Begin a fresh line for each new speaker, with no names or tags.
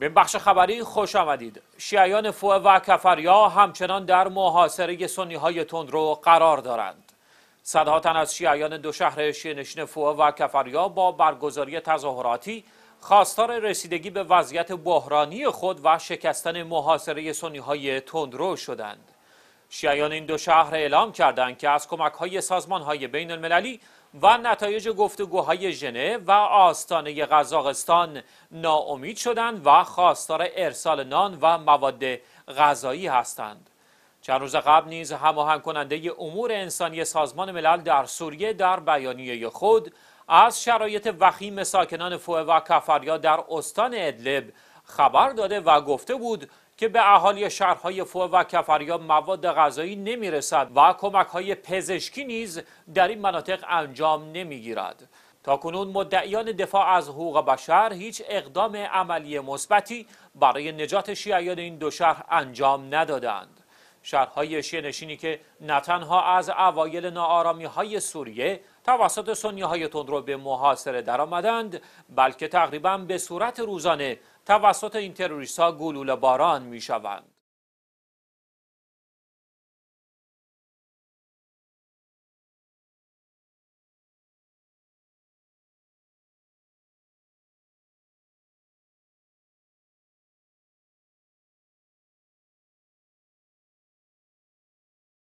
به بخش خبری خوش آمدید شیعیان فوه و کفریا همچنان در محاصره سنی های تندرو قرار دارند صدها تن از شیعیان دو شهر شینشن فوه و کفریا با برگزاری تظاهراتی خواستار رسیدگی به وضعیت بحرانی خود و شکستن محاصره سنی های تندرو شدند شیعیان این دو شهر اعلام کردند که از کمک های سازمان های بین المللی و نتایج گفتگوهای ژنو و آستانه قزاقستان ناامید شدند و خواستار ارسال نان و مواد غذایی هستند. چند روز قبل نیز هماهنگ کننده امور انسانی سازمان ملل در سوریه در بیانیه خود از شرایط وخیم ساکنان فوه و کفریا در استان ادلب خبر داده و گفته بود که به اهالی شهرهای فو و کفریا مواد غذایی نمیرسد و کمک های پزشکی نیز در این مناطق انجام نمیگیرد. تا کنون مدعیان دفاع از حقوق بشر هیچ اقدام عملی مثبتی برای نجات شیعیان این دو شهر انجام ندادند. شهرهای شیعه که نه تنها از اوایل ناآرامی های سوریه توسط سنی های تندرو به محاصره درآمدند بلکه تقریبا به صورت روزانه توسط این تروریست ها گلوله باران می شوند.